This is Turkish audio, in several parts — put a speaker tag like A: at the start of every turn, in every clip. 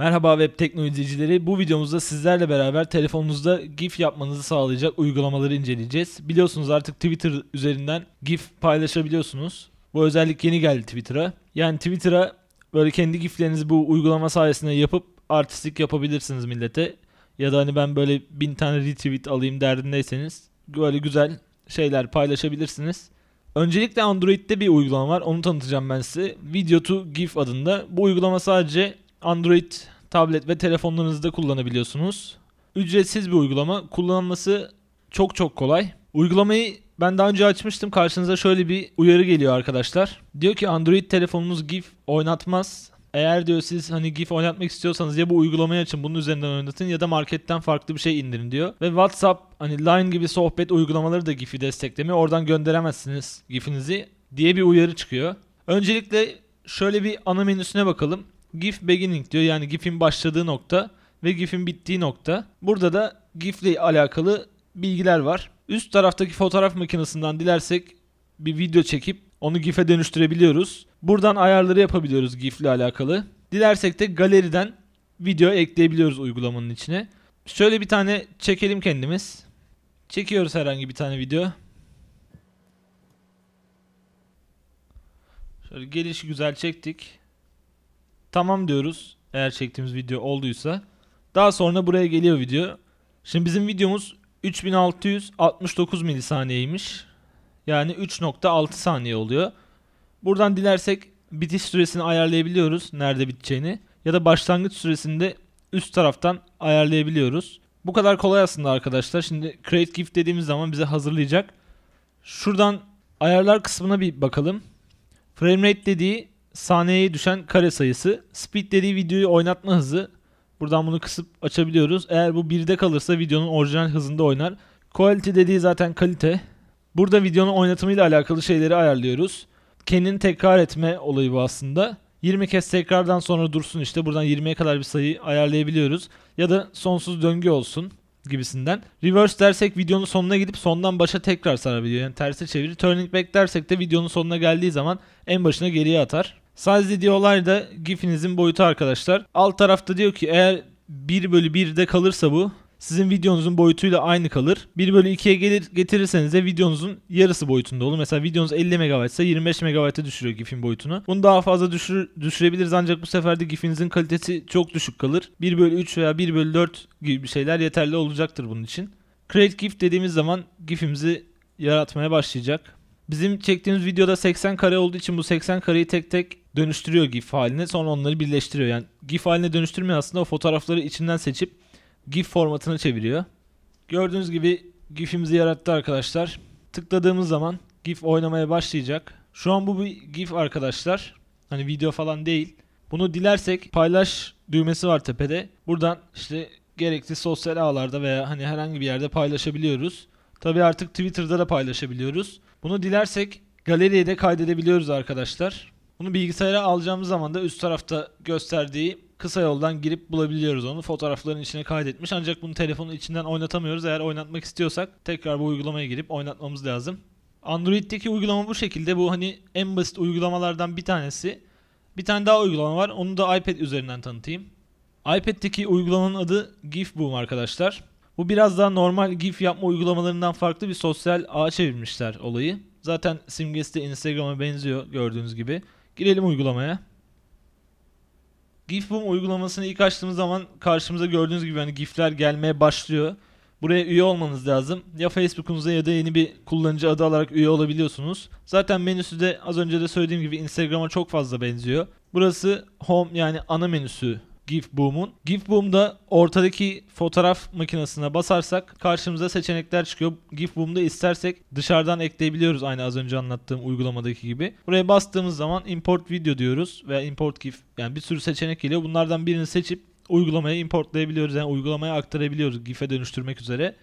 A: Merhaba web teknolojicileri. Bu videomuzda sizlerle beraber telefonunuzda GIF yapmanızı sağlayacak uygulamaları inceleyeceğiz. Biliyorsunuz artık Twitter üzerinden GIF paylaşabiliyorsunuz. Bu özellik yeni geldi Twitter'a. Yani Twitter'a böyle kendi GIF'lerinizi bu uygulama sayesinde yapıp artistik yapabilirsiniz millete. Ya da hani ben böyle bin tane retweet alayım derdindeyseniz böyle güzel şeyler paylaşabilirsiniz. Öncelikle Android'de bir uygulama var. Onu tanıtacağım ben size. Video to GIF adında. Bu uygulama sadece Android tablet ve telefonlarınızda kullanabiliyorsunuz. Ücretsiz bir uygulama. Kullanılması çok çok kolay. Uygulamayı ben daha önce açmıştım. Karşınıza şöyle bir uyarı geliyor arkadaşlar. Diyor ki Android telefonunuz GIF oynatmaz. Eğer diyor siz hani GIF oynatmak istiyorsanız ya bu uygulamayı açın bunun üzerinden oynatın ya da marketten farklı bir şey indirin diyor. Ve WhatsApp hani Line gibi sohbet uygulamaları da GIF'i desteklemiyor. Oradan gönderemezsiniz GIF'inizi diye bir uyarı çıkıyor. Öncelikle şöyle bir ana menüsüne bakalım. GIF beginning diyor. Yani GIF'in başladığı nokta ve GIF'in bittiği nokta. Burada da GIF ile alakalı bilgiler var. Üst taraftaki fotoğraf makinesinden dilersek bir video çekip onu GIF'e dönüştürebiliyoruz. Buradan ayarları yapabiliyoruz GIF ile alakalı. Dilersek de galeriden video ekleyebiliyoruz uygulamanın içine. Şöyle bir tane çekelim kendimiz. Çekiyoruz herhangi bir tane video. Şöyle gelişi güzel çektik. Tamam diyoruz. Eğer çektiğimiz video olduysa. Daha sonra buraya geliyor video. Şimdi bizim videomuz 3669 milisaniyeymiş. Yani 3.6 saniye oluyor. Buradan dilersek bitiş süresini ayarlayabiliyoruz. Nerede biteceğini. Ya da başlangıç süresinde üst taraftan ayarlayabiliyoruz. Bu kadar kolay aslında arkadaşlar. Şimdi create GIF dediğimiz zaman bize hazırlayacak. Şuradan ayarlar kısmına bir bakalım. Frame rate dediği saniyeye düşen kare sayısı. Speed dediği videoyu oynatma hızı. Buradan bunu kısıp açabiliyoruz. Eğer bu 1'de kalırsa videonun orijinal hızında oynar. Quality dediği zaten kalite. Burada videonun oynatımıyla alakalı şeyleri ayarlıyoruz. Ken'in tekrar etme olayı bu aslında. 20 kez tekrardan sonra dursun işte buradan 20'ye kadar bir sayı ayarlayabiliyoruz. Ya da sonsuz döngü olsun gibisinden. Reverse dersek videonun sonuna gidip sondan başa tekrar sarabiliyor. Yani tersi çevirir. Turning back dersek de videonun sonuna geldiği zaman en başına geriye atar. Sadece diyorlar da gifinizin boyutu arkadaşlar. Alt tarafta diyor ki eğer 1 bölü 1'de kalırsa bu sizin videonuzun boyutuyla aynı kalır. 1 bölü 2'ye gelir, getirirseniz de videonuzun yarısı boyutunda olur. Mesela videonuz 50 MB ise 25 MB'e düşürüyor GIF'in boyutunu. Bunu daha fazla düşür, düşürebiliriz ancak bu sefer de GIF'inizin kalitesi çok düşük kalır. 1 bölü 3 veya 1 bölü 4 gibi şeyler yeterli olacaktır bunun için. Create GIF dediğimiz zaman GIF'imizi yaratmaya başlayacak. Bizim çektiğimiz videoda 80 kare olduğu için bu 80 kareyi tek tek dönüştürüyor GIF haline. Sonra onları birleştiriyor. Yani GIF haline dönüştürmüyor aslında o fotoğrafları içinden seçip GIF formatına çeviriyor. Gördüğünüz gibi GIF'imizi yarattı arkadaşlar. Tıkladığımız zaman GIF oynamaya başlayacak. Şu an bu bir GIF arkadaşlar. Hani video falan değil. Bunu dilersek paylaş düğmesi var tepede. Buradan işte gerekli sosyal ağlarda veya hani herhangi bir yerde paylaşabiliyoruz. Tabi artık Twitter'da da paylaşabiliyoruz. Bunu dilersek galeriye de kaydedebiliyoruz arkadaşlar. Bunu bilgisayara alacağımız zaman da üst tarafta gösterdiği kısa yoldan girip bulabiliyoruz onu. Fotoğrafların içine kaydetmiş ancak bunu telefonun içinden oynatamıyoruz. Eğer oynatmak istiyorsak tekrar bu uygulamaya girip oynatmamız lazım. Android'deki uygulama bu şekilde. Bu hani en basit uygulamalardan bir tanesi. Bir tane daha uygulama var. Onu da iPad üzerinden tanıtayım. iPad'deki uygulamanın adı GIF Boom arkadaşlar. Bu biraz daha normal GIF yapma uygulamalarından farklı bir sosyal ağa çevirmişler olayı. Zaten simgesi de Instagram'a benziyor gördüğünüz gibi. Girelim uygulamaya. GIFBOOM uygulamasını ilk açtığımız zaman karşımıza gördüğünüz gibi hani GIF'ler gelmeye başlıyor. Buraya üye olmanız lazım. Ya Facebook'unuza ya da yeni bir kullanıcı adı alarak üye olabiliyorsunuz. Zaten menüsü de az önce de söylediğim gibi Instagram'a çok fazla benziyor. Burası Home yani ana menüsü GIF Boom'un. GIF Boom'da ortadaki fotoğraf makinesine basarsak karşımıza seçenekler çıkıyor. GIF Boom'da istersek dışarıdan ekleyebiliyoruz aynı az önce anlattığım uygulamadaki gibi. Buraya bastığımız zaman import video diyoruz veya import GIF yani bir sürü seçenek geliyor. Bunlardan birini seçip uygulamaya importlayabiliyoruz. Yani uygulamaya aktarabiliyoruz GIF'e dönüştürmek üzere.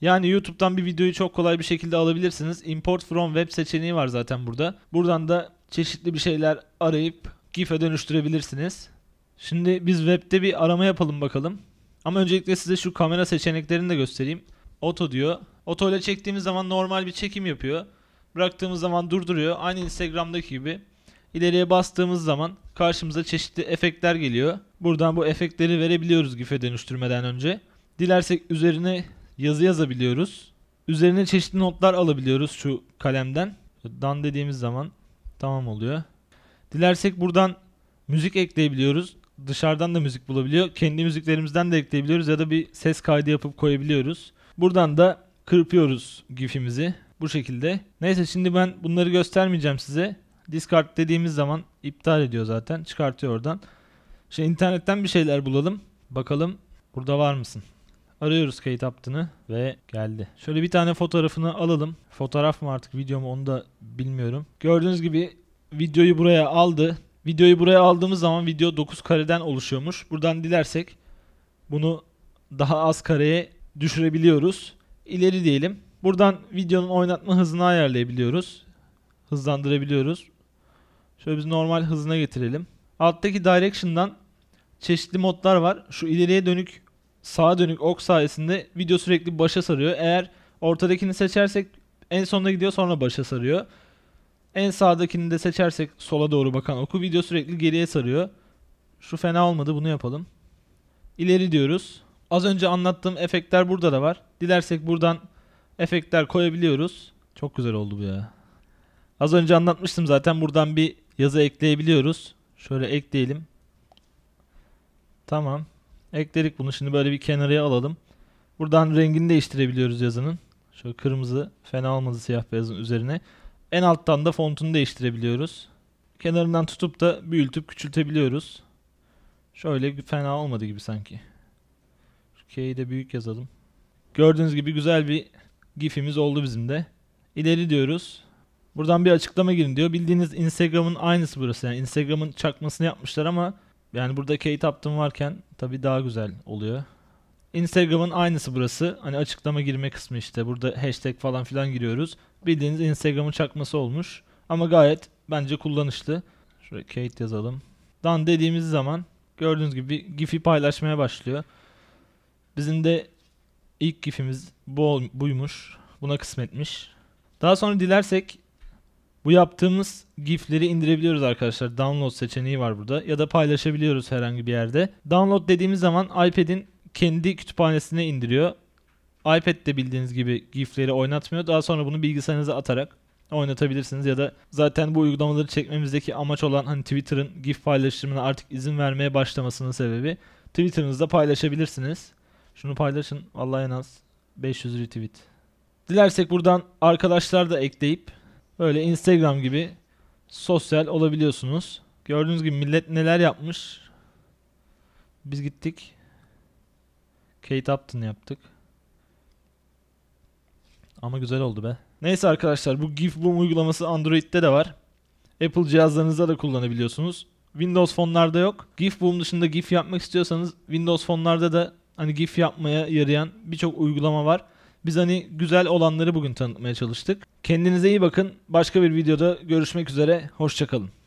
A: Yani YouTube'dan bir videoyu çok kolay bir şekilde alabilirsiniz. Import from web seçeneği var zaten burada. Buradan da çeşitli bir şeyler arayıp GIF'e dönüştürebilirsiniz. Şimdi biz webde bir arama yapalım bakalım. Ama öncelikle size şu kamera seçeneklerini de göstereyim. Oto diyor. Oto ile çektiğimiz zaman normal bir çekim yapıyor. Bıraktığımız zaman durduruyor. Aynı Instagram'daki gibi. İleriye bastığımız zaman karşımıza çeşitli efektler geliyor. Buradan bu efektleri verebiliyoruz GIF'e dönüştürmeden önce. Dilersek üzerine yazı yazabiliyoruz. Üzerine çeşitli notlar alabiliyoruz şu kalemden. Dan dediğimiz zaman tamam oluyor. Dilersek buradan müzik ekleyebiliyoruz dışarıdan da müzik bulabiliyor. Kendi müziklerimizden de ekleyebiliyoruz ya da bir ses kaydı yapıp koyabiliyoruz. Buradan da kırpıyoruz gifimizi bu şekilde. Neyse şimdi ben bunları göstermeyeceğim size. Discard dediğimiz zaman iptal ediyor zaten. Çıkartıyor oradan. Şimdi internetten bir şeyler bulalım. Bakalım burada var mısın? Arıyoruz kayıt aptını ve geldi. Şöyle bir tane fotoğrafını alalım. Fotoğraf mı artık video mu onu da bilmiyorum. Gördüğünüz gibi videoyu buraya aldı. Videoyu buraya aldığımız zaman video 9 kareden oluşuyormuş. Buradan dilersek bunu daha az kareye düşürebiliyoruz. İleri diyelim. Buradan videonun oynatma hızını ayarlayabiliyoruz. Hızlandırabiliyoruz. Şöyle biz normal hızına getirelim. Alttaki direction'dan çeşitli modlar var. Şu ileriye dönük sağa dönük ok sayesinde video sürekli başa sarıyor. Eğer ortadakini seçersek en sonuna gidiyor sonra başa sarıyor. En sağdakini de seçersek sola doğru bakan oku video sürekli geriye sarıyor. Şu fena olmadı bunu yapalım. İleri diyoruz. Az önce anlattığım efektler burada da var. Dilersek buradan efektler koyabiliyoruz. Çok güzel oldu bu ya. Az önce anlatmıştım zaten buradan bir yazı ekleyebiliyoruz. Şöyle ekleyelim. Tamam. Ekledik bunu. Şimdi böyle bir kenarıya alalım. Buradan rengini değiştirebiliyoruz yazının. Şöyle kırmızı fena olmadı siyah beyazın üzerine. En alttan da fontunu değiştirebiliyoruz. Kenarından tutup da büyütüp küçültebiliyoruz. Şöyle fena olmadı gibi sanki. K'yi de büyük yazalım. Gördüğünüz gibi güzel bir gifimiz oldu bizim de. İleri diyoruz. Buradan bir açıklama girin diyor. Bildiğiniz Instagram'ın aynısı burası. Yani Instagram'ın çakmasını yapmışlar ama yani burada Kate Upton varken tabii daha güzel oluyor. Instagram'ın aynısı burası. Hani açıklama girme kısmı işte. Burada hashtag falan filan giriyoruz. Bildiğiniz Instagram'ın çakması olmuş. Ama gayet bence kullanışlı. Şuraya Kate yazalım. Dan dediğimiz zaman gördüğünüz gibi GIF'i paylaşmaya başlıyor. Bizim de ilk GIF'imiz bu, buymuş. Buna kısmetmiş. Daha sonra dilersek bu yaptığımız GIF'leri indirebiliyoruz arkadaşlar. Download seçeneği var burada. Ya da paylaşabiliyoruz herhangi bir yerde. Download dediğimiz zaman iPad'in kendi kütüphanesine indiriyor. iPad'de bildiğiniz gibi GIF'leri oynatmıyor. Daha sonra bunu bilgisayarınıza atarak oynatabilirsiniz ya da zaten bu uygulamaları çekmemizdeki amaç olan hani Twitter'ın GIF paylaşımına artık izin vermeye başlamasının sebebi Twitter'ınızda paylaşabilirsiniz. Şunu paylaşın. Vallahi en az 500 retweet. Dilersek buradan arkadaşlar da ekleyip böyle Instagram gibi sosyal olabiliyorsunuz. Gördüğünüz gibi millet neler yapmış. Biz gittik. Kate Upton yaptık. Ama güzel oldu be. Neyse arkadaşlar bu GIF Boom uygulaması Android'de de var. Apple cihazlarınızda da kullanabiliyorsunuz. Windows fonlarda yok. GIF Boom dışında GIF yapmak istiyorsanız Windows fonlarda da hani GIF yapmaya yarayan birçok uygulama var. Biz hani güzel olanları bugün tanıtmaya çalıştık. Kendinize iyi bakın. Başka bir videoda görüşmek üzere. Hoşçakalın.